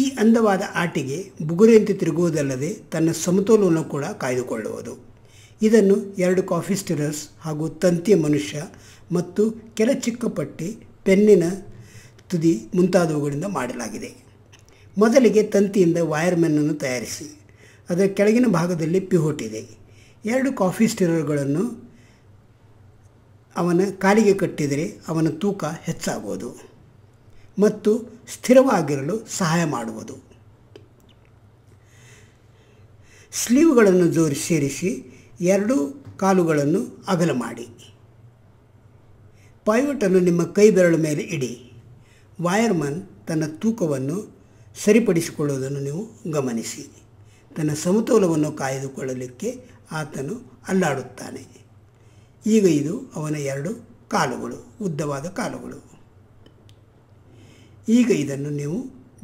ಈ ಅಂದವಾದ ಆಟಿಗೆ ಬುಗುರೆಯಂತೆ ತಿರುಗುವುದಲ್ಲದೆ ತನ್ನ ಸಮತೋಲನ ಕೂಡ ಕಾಯ್ದುಕೊಳ್ಳುವುದು ಇದನ್ನು ಎರಡು ಕಾಫಿ ಸ್ಟಿರರ್ಸ್ ಹಾಗೂ ತಂತಿಯ ಮನುಷ್ಯ ಮತ್ತು ಕೆಲ ಚಿಕ್ಕ ಪಟ್ಟಿ ಪೆನ್ನಿನ ತುದಿ ಮುಂತಾದವುಗಳಿಂದ ಮಾಡಲಾಗಿದೆ ಮೊದಲಿಗೆ ತಂತಿಯಿಂದ ವೈರ್ಮೆನ್ನನ್ನು ತಯಾರಿಸಿ ಅದರ ಕೆಳಗಿನ ಭಾಗದಲ್ಲಿ ಪಿಹೋಟ್ ಎರಡು ಕಾಫಿ ಸ್ಟಿರರ್ಗಳನ್ನು ಅವನ ಕಾಲಿಗೆ ಕಟ್ಟಿದರೆ ಅವನ ತೂಕ ಹೆಚ್ಚಾಗುವುದು ಮತ್ತು ಸ್ಥಿರವಾಗಿರಲು ಸಹಾಯ ಮಾಡುವುದು ಸ್ಲೀವ್ಗಳನ್ನು ಜೋರಿ ಸೇರಿಸಿ ಎರಡೂ ಕಾಲುಗಳನ್ನು ಅಗಲ ಮಾಡಿ ಪೈವಟನ್ನು ನಿಮ್ಮ ಕೈ ಬೆರಳು ಮೇಲೆ ಇಡಿ ವಾಯರ್ಮನ್ ತನ್ನ ತೂಕವನ್ನು ಸರಿಪಡಿಸಿಕೊಳ್ಳುವುದನ್ನು ನೀವು ಗಮನಿಸಿ ತನ್ನ ಸಮತೋಲವನ್ನು ಕಾಯ್ದುಕೊಳ್ಳಲಿಕ್ಕೆ ಆತನು ಅಲ್ಲಾಡುತ್ತಾನೆ ಈಗ ಇದು ಅವನ ಎರಡು ಕಾಲುಗಳು ಉದ್ದವಾದ ಕಾಲುಗಳು ಈಗ ಇದನ್ನು ನೀವು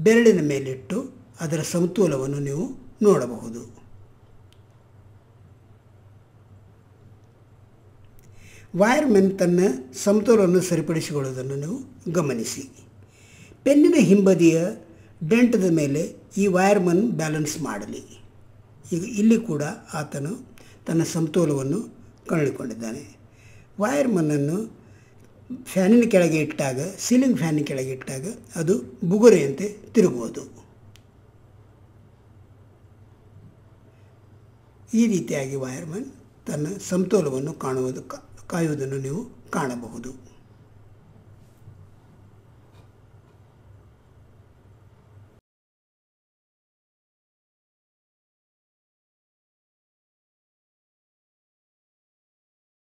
ಬೆರಳಿನ ಮೇಲಿಟ್ಟು ಅದರ ಸಮತೋಲವನ್ನು ನೀವು ನೋಡಬಹುದು ವೈರ್ಮೆನ್ ತನ್ನ ಸಮತೋಲವನ್ನು ಸರಿಪಡಿಸಿಕೊಳ್ಳುವುದನ್ನು ನೀವು ಗಮನಿಸಿ ಪೆನ್ನಿನ ಹಿಂಬದಿಯ ಡೆಂಟದ ಮೇಲೆ ಈ ವೈರ್ಮನ್ ಬ್ಯಾಲೆನ್ಸ್ ಮಾಡಲಿ ಈಗ ಇಲ್ಲಿ ಕೂಡ ಆತನು ತನ್ನ ಸಮತೋಲವನ್ನು ವೈರ್ ಮನ್ನನ್ನು ಫ್ಯಾನಿನ ಕೆಳಗೆ ಇಟ್ಟಾಗ ಸೀಲಿಂಗ್ ಫ್ಯಾನಿನ ಕೆಳಗೆ ಇಟ್ಟಾಗ ಅದು ಬುಗುರೆಯಂತೆ ತಿರುಗುವುದು ಈ ರೀತಿಯಾಗಿ ವೈರ್ಮನ್ ತನ್ನ ಸಮತೋಲವನ್ನು ಕಾಣುವುದು ಕಾಯುವುದನ್ನು ನೀವು ಕಾಣಬಹುದು